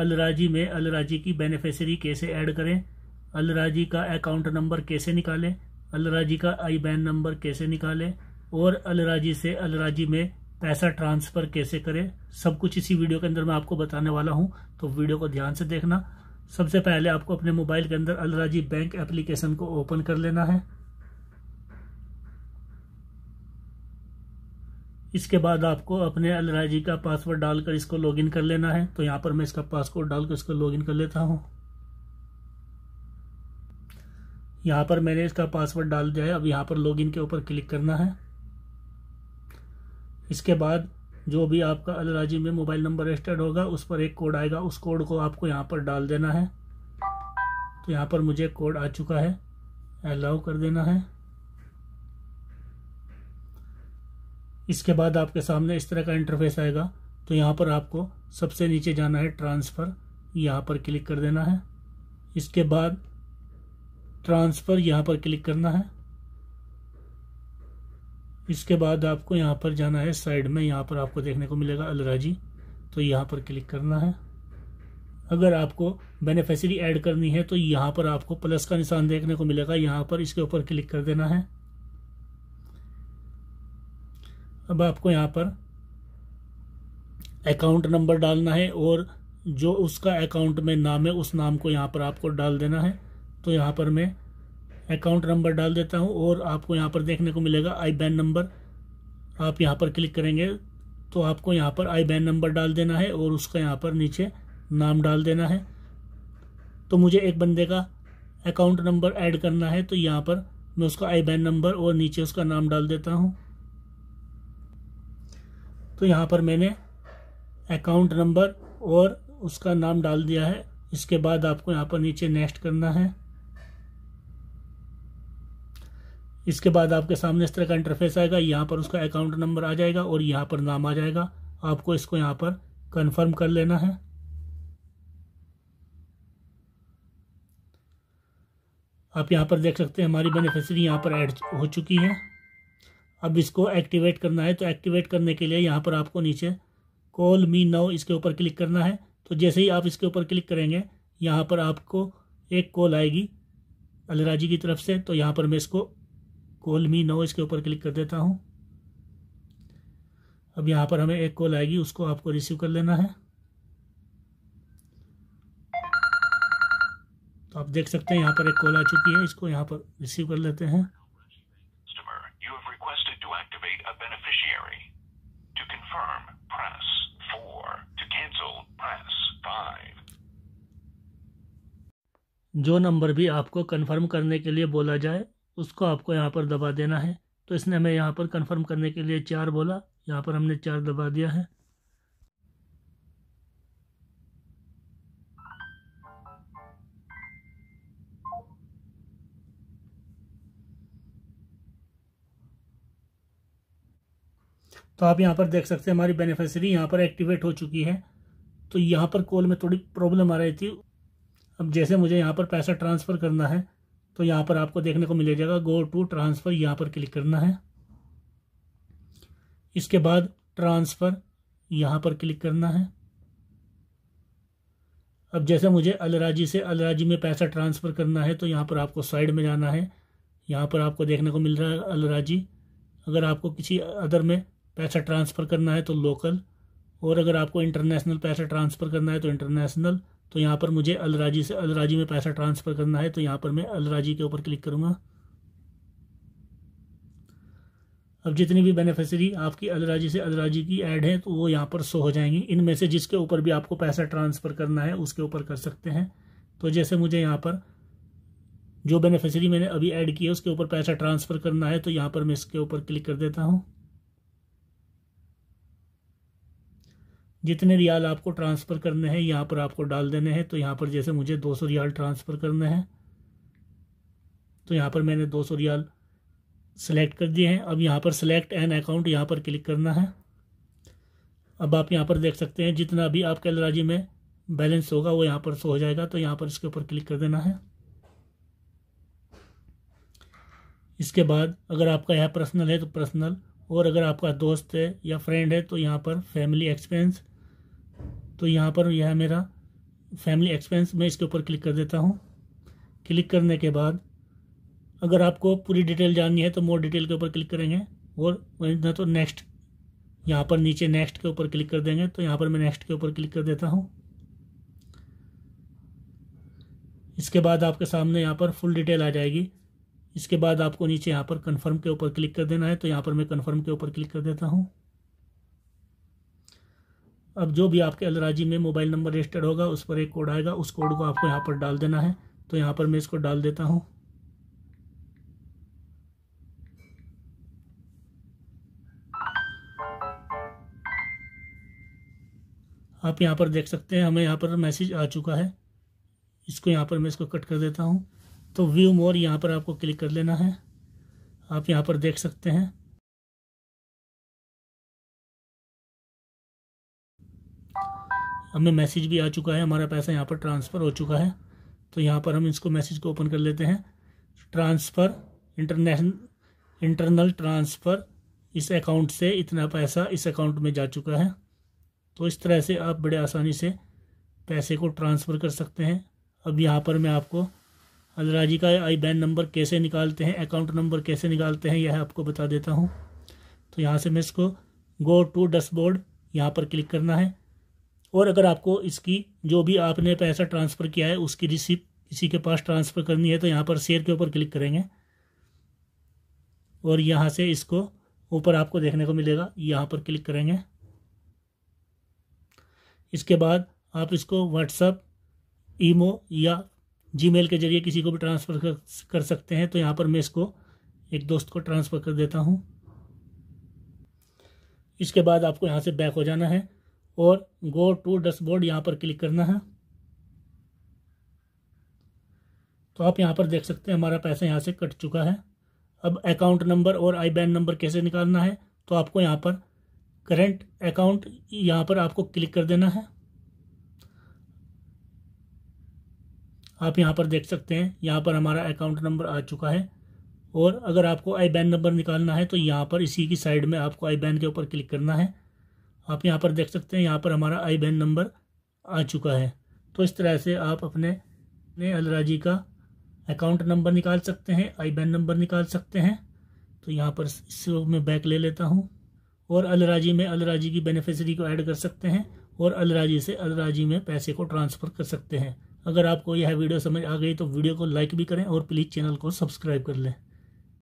अलराजी में अलराजी की बेनिफिशरी कैसे ऐड करें अलराजी का अकाउंट नंबर कैसे निकालें अलराजी का आई बैन नंबर कैसे निकालें और अलराजी से अलराजी में पैसा ट्रांसफ़र कैसे करें सब कुछ इसी वीडियो के अंदर मैं आपको बताने वाला हूं तो वीडियो को ध्यान से देखना सबसे पहले आपको अपने मोबाइल के अंदर अलराजी बैंक एप्लीकेशन को ओपन कर लेना है इसके बाद आपको अपने अलराजी का पासवर्ड डालकर इसको लॉगिन कर लेना है तो यहाँ पर मैं इसका पासवर्ड डालकर इसको लॉगिन कर लेता हूँ यहाँ पर मैंने इसका पासवर्ड डाल दिया है अब यहाँ पर लॉगिन के ऊपर क्लिक करना है इसके बाद जो भी आपका अलराजी में मोबाइल नंबर रजिस्टर्ड होगा उस पर एक कोड आएगा उस कोड को आपको यहाँ पर डाल देना है तो यहाँ पर मुझे कोड आ चुका है अलाउ कर देना है इसके बाद आपके सामने इस तरह का इंटरफेस आएगा तो यहाँ पर आपको सबसे नीचे जाना है ट्रांसफ़र यहाँ पर क्लिक कर देना है इसके बाद ट्रांसफ़र यहाँ पर क्लिक करना है इसके बाद आपको यहाँ पर जाना है साइड में यहाँ पर आपको देखने को मिलेगा अलराजी तो यहाँ पर क्लिक करना है अगर आपको बेनिफिशरी ऐड करनी है तो यहाँ पर आपको प्लस का निशान देखने को मिलेगा यहाँ पर इसके ऊपर क्लिक कर देना है अब आपको यहाँ पर अकाउंट नंबर डालना है और जो उसका अकाउंट में नाम है उस नाम को यहाँ पर आपको डाल देना है तो यहाँ पर मैं अकाउंट नंबर डाल देता हूँ और आपको यहाँ पर देखने को मिलेगा आई बैन नंबर आप यहाँ पर क्लिक करेंगे तो आपको यहाँ पर आई बैन नंबर डाल देना है और उसका यहाँ पर नीचे नाम डाल देना है तो मुझे एक बंदे का अकाउंट नंबर ऐड करना है तो यहाँ पर मैं उसका आई बैन नंबर और नीचे उसका नाम डाल देता हूँ तो यहाँ पर मैंने अकाउंट नंबर और उसका नाम डाल दिया है इसके बाद आपको यहाँ पर नीचे नेक्स्ट करना है इसके बाद आपके सामने इस तरह का इंटरफेस आएगा यहाँ पर उसका अकाउंट नंबर आ जाएगा और यहाँ पर नाम आ जाएगा आपको इसको यहाँ पर कंफर्म कर लेना है आप यहाँ पर देख सकते हैं हमारी बेनिफिशरी यहाँ पर ऐड हो चुकी है अब इसको एक्टिवेट करना है तो एक्टिवेट करने के लिए यहाँ पर आपको नीचे कॉल मी नाउ इसके ऊपर क्लिक करना है तो जैसे ही आप इसके ऊपर क्लिक करेंगे यहाँ पर आपको एक कॉल आएगी अलराजी की तरफ से तो यहाँ पर मैं इसको कॉल मी नाउ इसके ऊपर क्लिक कर देता हूँ अब यहाँ पर हमें एक कॉल आएगी उसको आपको रिसीव कर लेना है तो आप देख सकते हैं यहाँ पर एक कॉल आ चुकी है इसको यहाँ पर रिसीव कर लेते हैं activate a beneficiary. To confirm, press 4. To cancel, press 5. जो नंबर भी आपको कंफर्म करने के लिए बोला जाए उसको आपको यहाँ पर दबा देना है तो इसने हमें यहाँ पर कंफर्म करने के लिए चार बोला यहाँ पर हमने चार दबा दिया है तो आप यहाँ पर देख सकते हैं हमारी बेनिफिशरी यहाँ पर एक्टिवेट हो चुकी है तो यहाँ पर कॉल में थोड़ी प्रॉब्लम आ रही थी अब जैसे मुझे यहाँ पर पैसा ट्रांसफ़र करना है तो यहाँ पर आपको देखने को मिले जाएगा गो टू ट्रांसफ़र यहाँ पर क्लिक करना है इसके बाद ट्रांसफ़र यहाँ पर क्लिक करना है अब जैसे मुझे अलराजी से अलराजी में पैसा ट्रांसफ़र करना है तो यहाँ पर आपको साइड में जाना है यहाँ पर आपको देखने को मिल रहा है अलराजी अगर आपको किसी अदर में पैसा ट्रांसफ़र करना है तो लोकल और अगर आपको इंटरनेशनल पैसा ट्रांसफ़र करना है तो इंटरनेशनल तो यहाँ पर मुझे अलराजी से अलराजी में पैसा ट्रांसफ़र करना है तो यहाँ पर मैं अलराजी के ऊपर क्लिक करूँगा अब जितनी भी बेनिफिशरी आपकी अलराजी से अलराजी की ऐड है तो वो यहाँ पर सो हो जाएंगी इनमें से जिसके ऊपर भी आपको पैसा ट्रांसफ़र करना है उसके ऊपर कर सकते हैं तो जैसे मुझे यहाँ पर जो बेनिफिशरी मैंने अभी ऐड की है उसके ऊपर पैसा ट्रांसफ़र करना है तो यहाँ पर मैं इसके ऊपर क्लिक कर देता हूँ जितने रियाल आपको ट्रांसफ़र करने हैं यहाँ पर आपको डाल देने हैं तो यहाँ पर जैसे मुझे 200 रियाल ट्रांसफ़र करने हैं तो यहाँ पर मैंने 200 रियाल सेलेक्ट कर दिए हैं अब यहाँ पर सेलेक्ट एन अकाउंट यहाँ पर क्लिक करना है अब आप यहाँ पर देख सकते हैं जितना भी आपके अलराजी में बैलेंस होगा वो यहाँ पर सो हो जाएगा तो यहाँ पर इसके ऊपर क्लिक कर देना है इसके बाद अगर आपका यह पर्सनल है तो पर्सनल और अगर आपका दोस्त है या फ्रेंड है तो यहाँ पर फैमिली एक्सपेंस तो यहाँ पर यह मेरा फैमिली एक्सपेंस मैं इसके ऊपर क्लिक कर देता हूँ क्लिक करने के बाद अगर आपको पूरी डिटेल जाननी है तो मोर डिटेल के ऊपर क्लिक करेंगे और वहीं तो नेक्स्ट यहाँ पर नीचे नेक्स्ट के ऊपर क्लिक कर देंगे तो यहाँ पर मैं नेक्स्ट के ऊपर क्लिक कर देता हूँ इसके बाद आपके सामने यहाँ पर फुल डिटेल आ जाएगी इसके बाद आपको नीचे यहाँ पर कन्फर्म के ऊपर क्लिक कर देना है तो यहाँ पर मैं कन्फर्म के ऊपर क्लिक कर देता हूँ अब जो भी आपके अलराजी में मोबाइल नंबर रजिस्टर्ड होगा उस पर एक कोड आएगा उस कोड को आपको यहाँ पर डाल देना है तो यहाँ पर मैं इसको डाल देता हूँ आप यहाँ पर देख सकते हैं हमें यहाँ पर मैसेज आ चुका है इसको यहाँ पर मैं इसको कट कर देता हूँ तो व्यू मोर यहाँ पर आपको क्लिक कर लेना है आप यहाँ पर देख सकते हैं हमें मैसेज भी आ चुका है हमारा पैसा यहाँ पर ट्रांसफ़र हो चुका है तो यहाँ पर हम इसको मैसेज को ओपन कर लेते हैं ट्रांसफ़र इंटरनेशनल इंटरनल ट्रांसफ़र इस अकाउंट से इतना पैसा इस अकाउंट में जा चुका है तो इस तरह से आप बड़े आसानी से पैसे को ट्रांसफ़र कर सकते हैं अब यहाँ पर मैं आपको अलराजी का आई बैन नंबर कैसे निकालते हैं अकाउंट नंबर कैसे निकालते हैं यह आपको बता देता हूँ तो यहाँ से मैं इसको गो टू बोर्ड यहाँ पर क्लिक करना है और अगर आपको इसकी जो भी आपने पैसा ट्रांसफ़र किया है उसकी रिसिप्ट किसी के पास ट्रांसफ़र करनी है तो यहाँ पर शेयर के ऊपर क्लिक करेंगे और यहाँ से इसको ऊपर आपको देखने को मिलेगा यहाँ पर क्लिक करेंगे इसके बाद आप इसको व्हाट्सअप ईमो या जीमेल के जरिए किसी को भी ट्रांसफ़र कर सकते हैं तो यहाँ पर मैं इसको एक दोस्त को ट्रांसफ़र कर देता हूँ इसके बाद आपको यहाँ से बैक हो जाना है और गो टू डैशबोर्ड यहाँ पर क्लिक करना है तो आप यहाँ पर देख सकते हैं हमारा पैसा यहाँ से कट चुका है अब अकाउंट नंबर और आई बैन नंबर कैसे निकालना है तो आपको यहाँ पर करंट अकाउंट यहाँ पर आपको क्लिक कर देना है आप यहाँ पर देख सकते हैं यहाँ पर हमारा अकाउंट नंबर आ चुका है और अगर आपको आई बैन नंबर निकालना है तो यहाँ पर इसी की साइड में आपको आई बैन के ऊपर क्लिक करना है आप यहाँ पर देख सकते हैं यहाँ पर हमारा आई बैन नंबर आ चुका है तो इस तरह से आप अपने अपने अलराजी का अकाउंट नंबर निकाल सकते हैं आई बैन नंबर निकाल सकते हैं तो यहाँ पर इसको मैं बैक ले लेता हूँ और अलराजी में अलराजी की बेनिफिशरी को ऐड कर सकते हैं और अलराजी से अलराजी में पैसे को ट्रांसफ़र कर सकते हैं अगर आपको यह वीडियो समझ आ गई तो वीडियो को लाइक भी करें और प्लीज़ चैनल को सब्सक्राइब कर लें